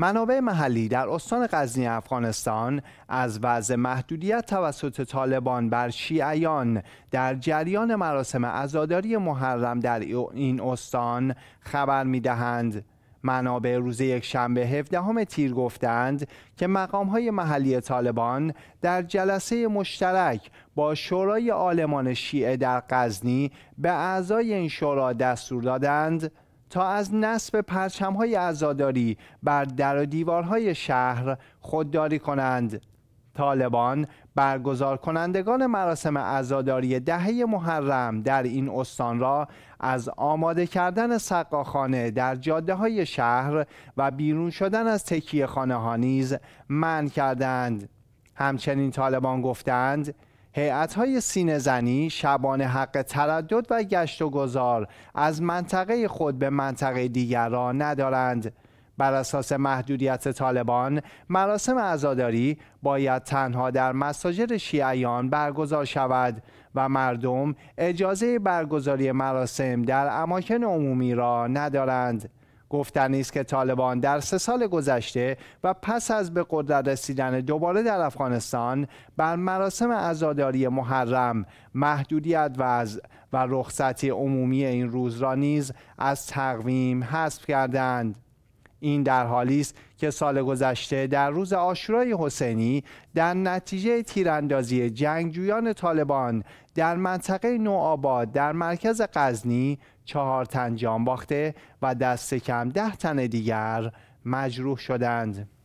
منابع محلی در استان غزنی افغانستان از وضع محدودیت توسط طالبان بر شیعیان در جریان مراسم عزاداری محرم در این استان خبر میدهند. منابع روز یک شنبه 17 تیر گفتند که مقام های محلی طالبان در جلسه مشترک با شورای آلمان شیعه در غزنی به اعضای این شورا دستور دادند تا از نصب های ازاداری بر در و دیوارهای شهر خودداری کنند طالبان برگزار کنندگان مراسم ازاداری دهه محرم در این استان را از آماده کردن سقاخانه در جاده های شهر و بیرون شدن از تکیه خانه ها نیز من کردند همچنین طالبان گفتند سینه زنی شبان حق تردد و گشت و گذار از منطقه خود به منطقه دیگر را ندارند. بر اساس محدودیت طالبان، مراسم عزاداری باید تنها در مساجد شیعیان برگزار شود و مردم اجازه برگزاری مراسم در اماکن عمومی را ندارند. گفتن است که طالبان در سه سال گذشته و پس از به قدرت رسیدن دوباره در افغانستان بر مراسم عزاداری محرم محدودیت وضع و رخصت عمومی این روز را نیز از تقویم حذف کردند این در حالی است که سال گذشته در روز آشورای حسینی در نتیجه تیراندازی جنگجویان طالبان در منطقه نوآباد در مرکز غزنی چهار تن جان باخته و دست کم ده تن دیگر مجروح شدند.